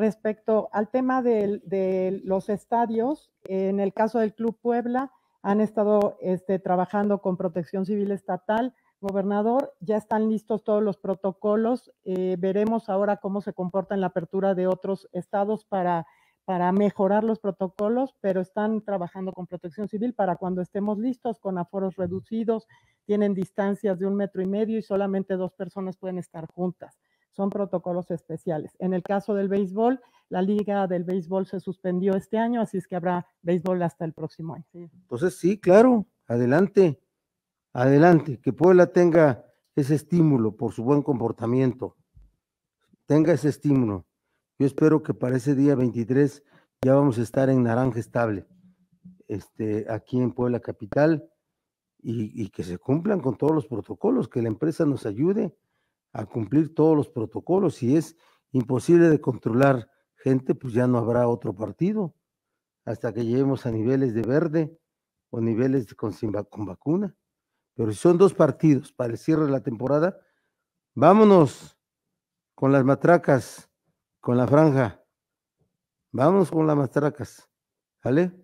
Respecto al tema de, los estadios, en el caso del Club Puebla, han estado este, trabajando con Protección Civil Estatal, gobernador, ya están listos todos los protocolos, eh, veremos ahora cómo se comporta en la apertura de otros estados para mejorar los protocolos, pero están trabajando con Protección Civil para cuando estemos listos, con aforos reducidos, tienen distancias de un metro y medio y solamente dos personas pueden estar juntas son protocolos especiales. En el caso del béisbol, la liga del béisbol se suspendió este año, así es que habrá béisbol hasta el próximo año. Entonces, sí, claro, adelante, adelante, que Puebla tenga ese estímulo por su buen comportamiento, tenga ese estímulo. Yo espero que para ese día 23 ya vamos a estar en naranja estable, este, aquí en Puebla Capital, y que se cumplan con todos los protocolos, que la empresa nos ayude a cumplir todos los protocolos. Si es imposible de controlar gente, pues ya no habrá otro partido hasta que lleguemos a niveles de verde o niveles con, con vacuna. Pero si son dos partidos para el cierre de la temporada, vámonos con las matracas, con la franja. Vámonos con las matracas. ¿Vale?